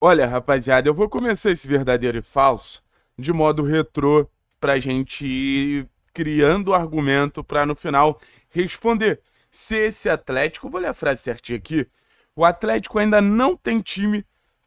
Olha, rapaziada, eu vou começar esse verdadeiro e falso de modo retrô pra gente ir criando argumento para no final responder se esse Atlético, vou ler a frase certinha aqui, o Atlético ainda não tem time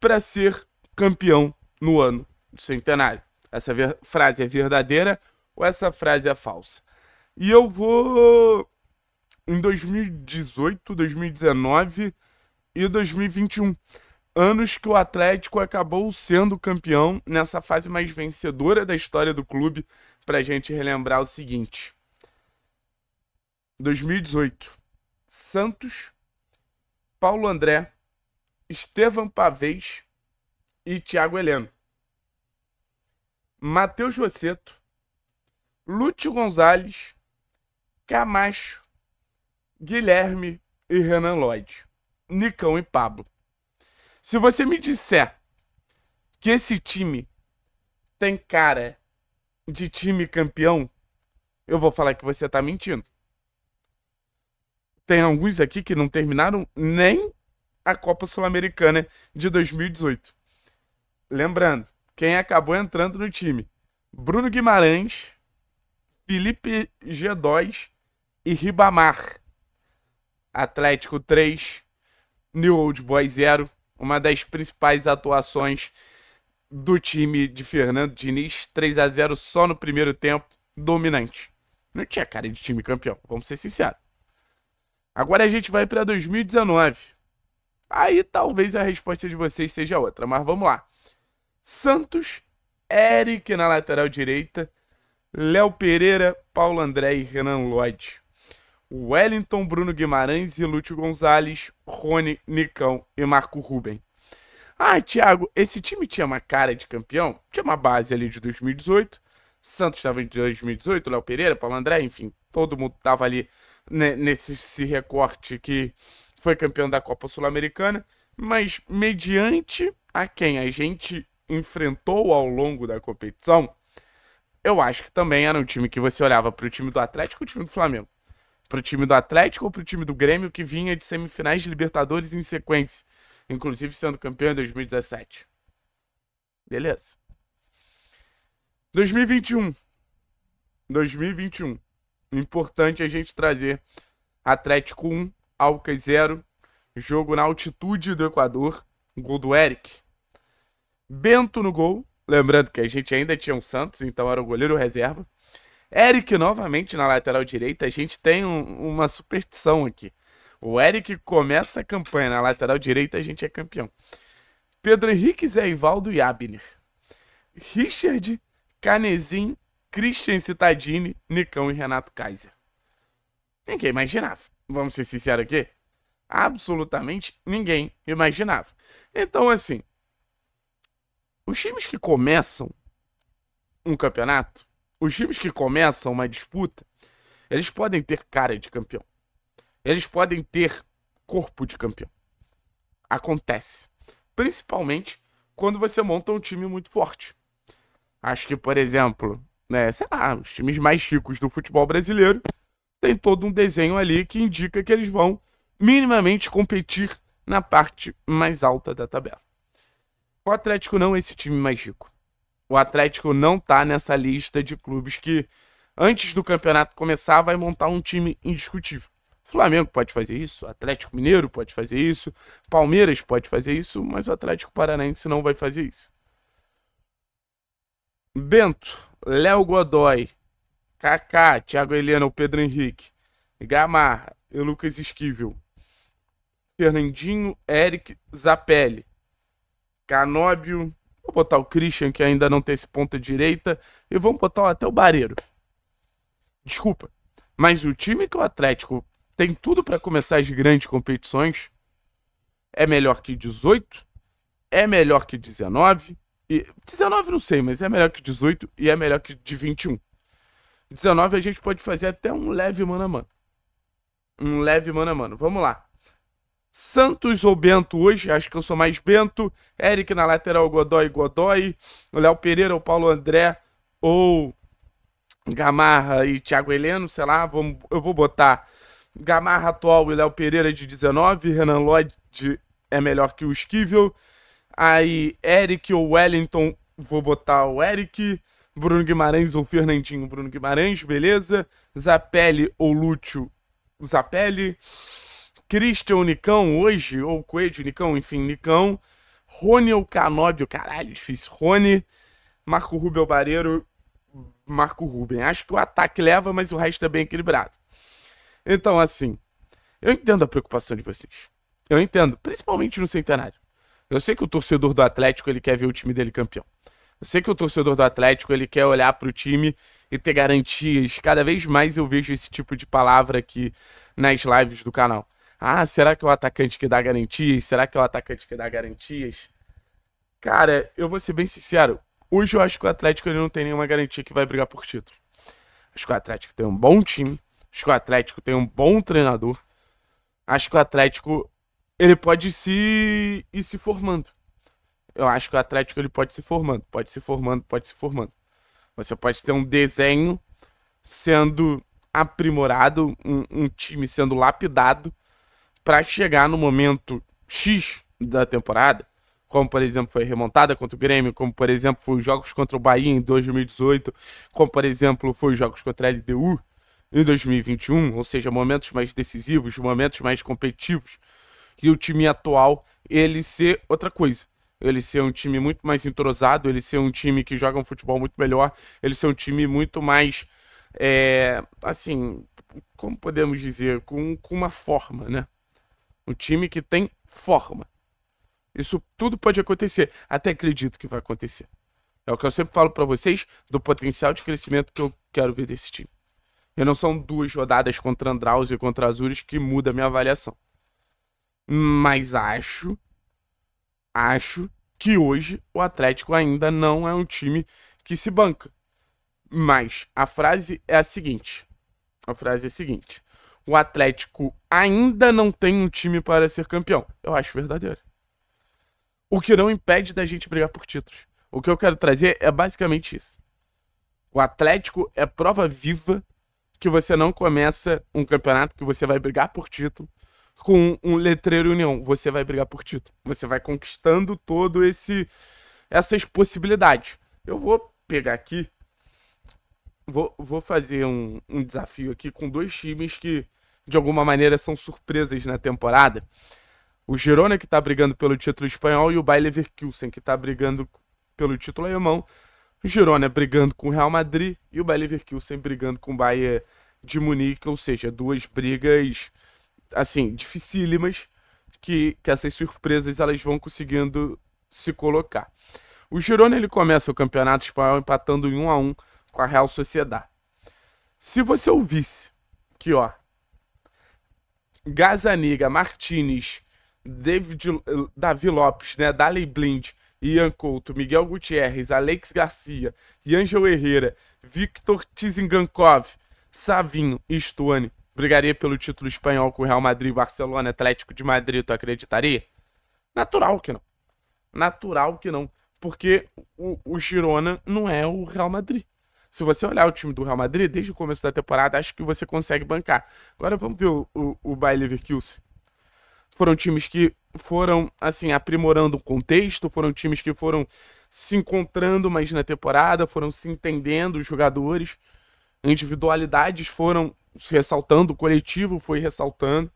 para ser campeão no ano do centenário. Essa frase é verdadeira ou essa frase é falsa? E eu vou em 2018, 2019 e 2021 anos que o Atlético acabou sendo campeão nessa fase mais vencedora da história do clube, para a gente relembrar o seguinte: 2018, Santos, Paulo André, Estevam Pavez e Thiago Heleno, Matheus Rosseto, Lúcio Gonzalez, Camacho, Guilherme e Renan Lloyd, Nicão e Pablo. Se você me disser que esse time tem cara de time campeão, eu vou falar que você tá mentindo. Tem alguns aqui que não terminaram nem a Copa Sul-Americana de 2018. Lembrando, quem acabou entrando no time? Bruno Guimarães, Felipe G2 e Ribamar. Atlético 3, New Old Boy 0, uma das principais atuações do time de Fernando Diniz, 3 a 0 só no primeiro tempo, dominante. Não tinha cara de time campeão, vamos ser sinceros. Agora a gente vai para 2019. Aí talvez a resposta de vocês seja outra, mas vamos lá. Santos, Eric na lateral direita, Léo Pereira, Paulo André e Renan Lodge. Wellington, Bruno Guimarães, Lúcio Gonzalez, Rony, Nicão e Marco Ruben. Ah, Thiago, esse time tinha uma cara de campeão? Tinha uma base ali de 2018. Santos estava em 2018, Léo Pereira, Paulo André, enfim, todo mundo estava ali né, nesse recorte que foi campeão da Copa Sul-Americana. Mas mediante a quem a gente enfrentou ao longo da competição, eu acho que também era um time que você olhava para o time do Atlético e o time do Flamengo pro time do Atlético ou pro time do Grêmio que vinha de semifinais de Libertadores em sequência, inclusive sendo campeão em 2017. Beleza. 2021. 2021. Importante a gente trazer Atlético 1, Alcas 0, jogo na altitude do Equador, gol do Eric. Bento no gol, lembrando que a gente ainda tinha um Santos, então era o goleiro reserva. Eric novamente na lateral direita. A gente tem um, uma superstição aqui. O Eric começa a campanha na lateral direita, a gente é campeão. Pedro Henrique, Zé Ivaldo e Abner. Richard, Canezin, Christian Cittadini, Nicão e Renato Kaiser. Ninguém imaginava. Vamos ser sinceros aqui? Absolutamente ninguém imaginava. Então, assim, os times que começam um campeonato os times que começam uma disputa, eles podem ter cara de campeão. Eles podem ter corpo de campeão. Acontece. Principalmente quando você monta um time muito forte. Acho que, por exemplo, né, sei lá, os times mais ricos do futebol brasileiro tem todo um desenho ali que indica que eles vão minimamente competir na parte mais alta da tabela. O Atlético não é esse time mais rico. O Atlético não está nessa lista de clubes que, antes do campeonato começar, vai montar um time indiscutível. Flamengo pode fazer isso, Atlético Mineiro pode fazer isso, Palmeiras pode fazer isso, mas o Atlético Paranaense não vai fazer isso. Bento, Léo Godoy, Kaká, Thiago Helena, o Pedro Henrique, Gamar e Lucas Esquivel, Fernandinho, Eric Zapelli, Canóbio, Vou botar o Christian, que ainda não tem esse ponta direita, e vamos botar até o Barreiro. Desculpa, mas o time que o Atlético tem tudo para começar as grandes competições é melhor que 18, é melhor que 19, e 19 não sei, mas é melhor que 18 e é melhor que de 21. 19 a gente pode fazer até um leve mano a mano. Um leve mano a mano. Vamos lá. Santos ou Bento hoje, acho que eu sou mais Bento. Eric na lateral, Godoy, Godoy. Léo Pereira ou Paulo André ou Gamarra e Thiago Heleno, sei lá, Vou eu vou botar Gamarra atual e Léo Pereira de 19, Renan Lloyd de, é melhor que o Esquivel. Aí Eric ou Wellington, vou botar o Eric. Bruno Guimarães ou Fernandinho, Bruno Guimarães, beleza? Zapelli ou Lúcio, Zapelli. Christian Nicão hoje, ou Coelho Nicão, enfim, Nicão. Rony ou Canóbio, caralho, difícil. Rony, Marco Rubio é Bareiro, Marco Ruben. Acho que o ataque leva, mas o resto é bem equilibrado. Então, assim, eu entendo a preocupação de vocês. Eu entendo, principalmente no centenário. Eu sei que o torcedor do Atlético ele quer ver o time dele campeão. Eu sei que o torcedor do Atlético ele quer olhar para o time e ter garantias. Cada vez mais eu vejo esse tipo de palavra aqui nas lives do canal. Ah, será que é o atacante que dá garantias? Será que é o atacante que dá garantias? Cara, eu vou ser bem sincero. Hoje eu acho que o Atlético ele não tem nenhuma garantia que vai brigar por título. Acho que o Atlético tem um bom time. Acho que o Atlético tem um bom treinador. Acho que o Atlético ele pode se ir se formando. Eu acho que o Atlético ele pode se formando, pode se formando, pode se formando. Você pode ter um desenho sendo aprimorado, um, um time sendo lapidado para chegar no momento X da temporada, como por exemplo foi a remontada contra o Grêmio, como por exemplo foi os jogos contra o Bahia em 2018, como por exemplo foi os jogos contra a LDU em 2021, ou seja, momentos mais decisivos, momentos mais competitivos, e o time atual ele ser outra coisa. Ele ser um time muito mais entrosado, ele ser um time que joga um futebol muito melhor, ele ser um time muito mais, é, assim, como podemos dizer, com, com uma forma, né? Um time que tem forma. Isso tudo pode acontecer. Até acredito que vai acontecer. É o que eu sempre falo para vocês do potencial de crescimento que eu quero ver desse time. E não são duas rodadas contra Andraus e contra Azures que muda a minha avaliação. Mas acho, acho que hoje o Atlético ainda não é um time que se banca. Mas a frase é a seguinte. A frase é a seguinte o Atlético ainda não tem um time para ser campeão. Eu acho verdadeiro. O que não impede da gente brigar por títulos. O que eu quero trazer é basicamente isso. O Atlético é prova viva que você não começa um campeonato que você vai brigar por título com um letreiro União. Você vai brigar por título. Você vai conquistando todo esse essas possibilidades. Eu vou pegar aqui Vou, vou fazer um, um desafio aqui com dois times que, de alguma maneira, são surpresas na temporada. O Girona, que está brigando pelo título espanhol, e o Bayer Leverkusen, que está brigando pelo título alemão. O Girona brigando com o Real Madrid e o Bayer Leverkusen brigando com o Bayer de Munique, ou seja, duas brigas, assim, dificílimas, que, que essas surpresas elas vão conseguindo se colocar. O Girona ele começa o campeonato espanhol empatando em 1 a 1 com a Real Sociedade. Se você ouvisse que, ó, Gazaniga, Martinez, David, Davi Lopes, né, Daley Blind, Ian Couto, Miguel Gutierrez, Alex Garcia, Angel Herrera, Victor Tizingankov, Savinho e Stuani brigaria pelo título espanhol com o Real Madrid, Barcelona, Atlético de Madrid, tu acreditaria? Natural que não. Natural que não. Porque o, o Girona não é o Real Madrid. Se você olhar o time do Real Madrid, desde o começo da temporada, acho que você consegue bancar. Agora vamos ver o, o, o Bayer Leverkusen. Foram times que foram, assim, aprimorando o contexto, foram times que foram se encontrando mais na temporada, foram se entendendo os jogadores, individualidades foram se ressaltando, o coletivo foi ressaltando.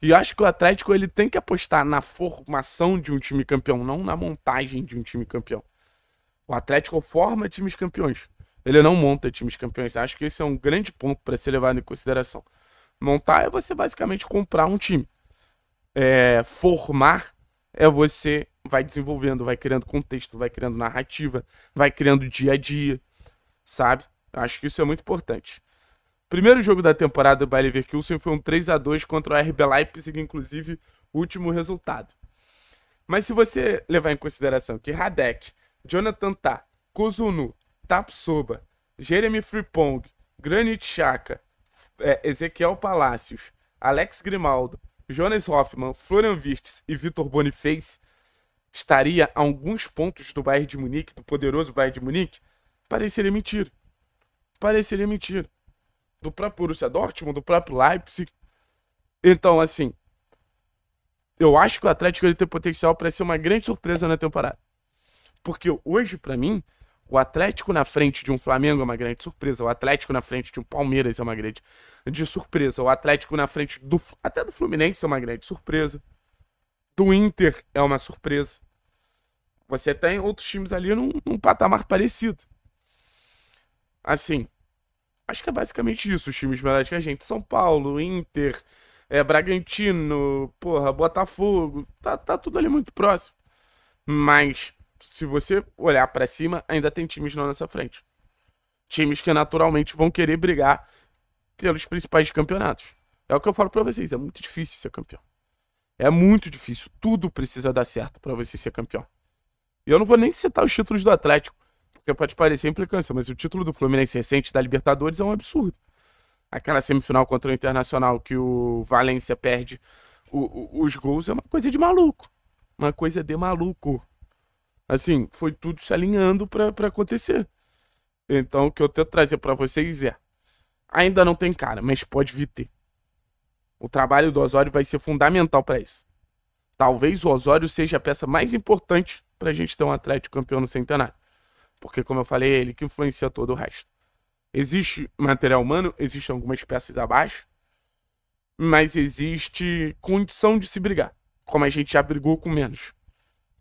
E acho que o Atlético ele tem que apostar na formação de um time campeão, não na montagem de um time campeão. O Atlético forma times campeões. Ele não monta times campeões. Acho que esse é um grande ponto para ser levado em consideração. Montar é você basicamente comprar um time. É, formar é você vai desenvolvendo, vai criando contexto, vai criando narrativa, vai criando dia a dia, sabe? Acho que isso é muito importante. Primeiro jogo da temporada do Bayer Leverkusen foi um 3 a 2 contra o RB Leipzig, inclusive último resultado. Mas se você levar em consideração que Radek, Jonathan Tah, Kozunu, Tapsoba, Jeremy Fripong, Granit Chaca, é, Ezequiel Palácios, Alex Grimaldo, Jonas Hoffman, Florian Wirtz e Vitor Boniface estaria a alguns pontos do Bayern de Munique, do poderoso Bayern de Munique, pareceria mentira. Pareceria mentira. Do próprio Borussia Dortmund, do próprio Leipzig. Então, assim, eu acho que o Atlético ele tem potencial para ser uma grande surpresa na temporada. Porque hoje, para mim, o Atlético na frente de um Flamengo é uma grande surpresa. O Atlético na frente de um Palmeiras é uma grande de surpresa. O Atlético na frente do até do Fluminense é uma grande surpresa. Do Inter é uma surpresa. Você tem outros times ali num, num patamar parecido. Assim, acho que é basicamente isso os times melhores que a gente. São Paulo, Inter, é, Bragantino, porra, Botafogo. Tá, tá tudo ali muito próximo. Mas se você olhar para cima, ainda tem times na nossa frente. Times que naturalmente vão querer brigar pelos principais campeonatos. É o que eu falo para vocês, é muito difícil ser campeão. É muito difícil, tudo precisa dar certo para você ser campeão. E eu não vou nem citar os títulos do Atlético, porque pode parecer implicância, mas o título do Fluminense recente da Libertadores é um absurdo. Aquela semifinal contra o Internacional que o Valência perde o, o, os gols é uma coisa de maluco. Uma coisa de maluco. Assim, foi tudo se alinhando para acontecer. Então, o que eu tento trazer para vocês é: ainda não tem cara, mas pode vir ter. O trabalho do Osório vai ser fundamental para isso. Talvez o Osório seja a peça mais importante para a gente ter um Atlético campeão no centenário. Porque, como eu falei, é ele que influencia todo o resto. Existe material humano, existem algumas peças abaixo, mas existe condição de se brigar, como a gente já brigou com menos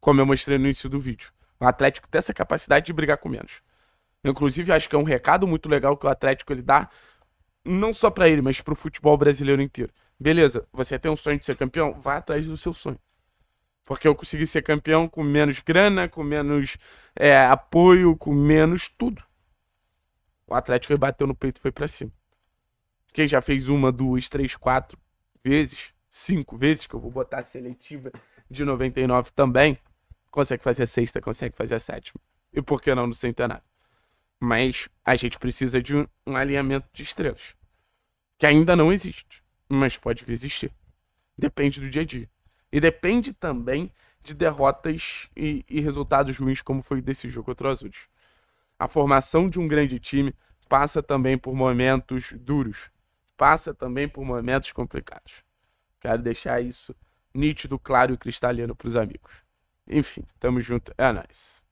como eu mostrei no início do vídeo. O Atlético tem essa capacidade de brigar com menos. inclusive, acho que é um recado muito legal que o Atlético ele dá, não só para ele, mas para o futebol brasileiro inteiro. Beleza, você tem um sonho de ser campeão? Vá atrás do seu sonho. Porque eu consegui ser campeão com menos grana, com menos é, apoio, com menos tudo. O Atlético bateu no peito e foi para cima. Quem já fez uma, duas, três, quatro vezes, cinco vezes, que eu vou botar a seletiva de 99 também, consegue fazer a sexta, consegue fazer a sétima. E por que não no centenário? Mas a gente precisa de um, um alinhamento de estrelas. Que ainda não existe, mas pode vir existir. Depende do dia a dia. E depende também de derrotas e, e resultados ruins, como foi desse jogo contra o Azudes. A formação de um grande time passa também por momentos duros, passa também por momentos complicados. Quero deixar isso nítido, claro e cristalino para os amigos. Enfim, tamo junto. É nóis.